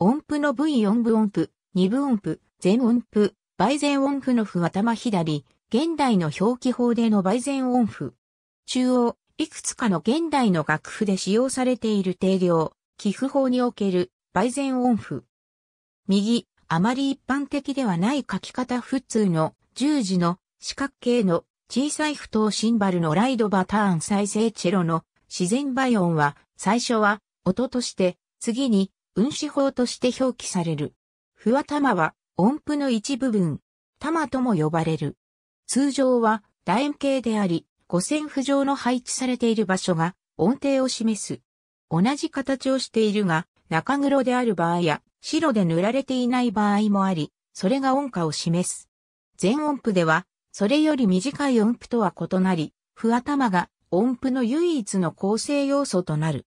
音符の V 音部音符、二部音符、全音符、倍全音符の符は頭左、現代の表記法での倍全音符。中央、いくつかの現代の楽譜で使用されている定量、寄付法における倍全音符。右、あまり一般的ではない書き方普通の十字の四角形の小さい不等シンバルのライドバターン再生チェロの自然倍音は最初は音として次に運指法として表記される。不頭玉は音符の一部分、玉とも呼ばれる。通常は楕円形であり、五線譜上の配置されている場所が音程を示す。同じ形をしているが、中黒である場合や、白で塗られていない場合もあり、それが音価を示す。全音符では、それより短い音符とは異なり、不頭が音符の唯一の構成要素となる。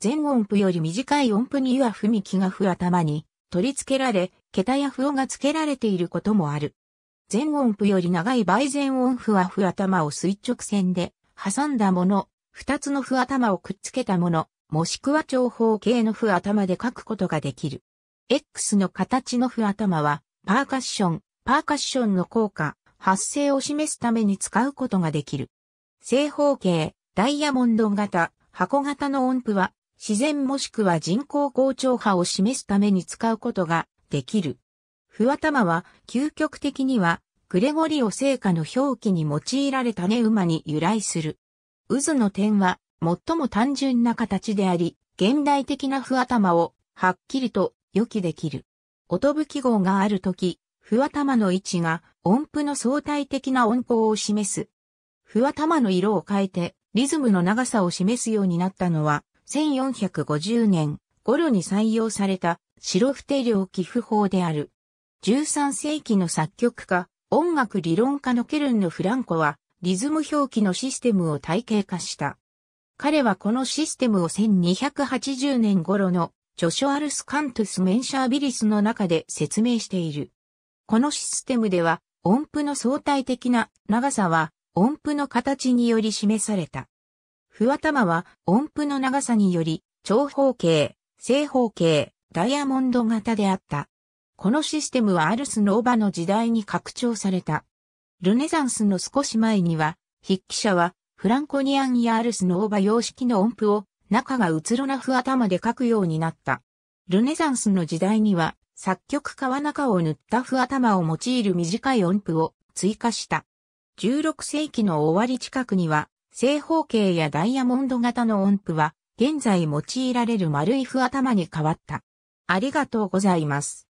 全音符より短い音符には踏み木が不頭に取り付けられ、桁や符をが付けられていることもある。全音符より長い倍全音符は符頭を垂直線で挟んだもの、二つの符頭をくっつけたもの、もしくは長方形の符頭で書くことができる。X の形の符頭は、パーカッション、パーカッションの効果、発生を示すために使うことができる。正方形、ダイヤモンド型、箱型の音符は、自然もしくは人工膨張波を示すために使うことができる。不まは究極的にはグレゴリオ聖歌の表記に用いられたネウマに由来する。渦の点は最も単純な形であり、現代的な不まをはっきりと予期できる。音吹号があるとき、不まの位置が音符の相対的な音高を示す。不まの色を変えてリズムの長さを示すようになったのは1450年頃に採用された白不定量寄付法である。13世紀の作曲家、音楽理論家のケルンのフランコは、リズム表記のシステムを体系化した。彼はこのシステムを1280年頃のジョショ・アルス・カントゥス・メンシャービリスの中で説明している。このシステムでは音符の相対的な長さは音符の形により示された。たまは音符の長さにより長方形、正方形、ダイヤモンド型であった。このシステムはアルスのオバの時代に拡張された。ルネザンスの少し前には、筆記者はフランコニアンやアルスのオバ様式の音符を中がうつろなた頭で書くようになった。ルネザンスの時代には作曲家は中を塗ったた頭を用いる短い音符を追加した。16世紀の終わり近くには正方形やダイヤモンド型の音符は、現在用いられる丸いふ頭に変わった。ありがとうございます。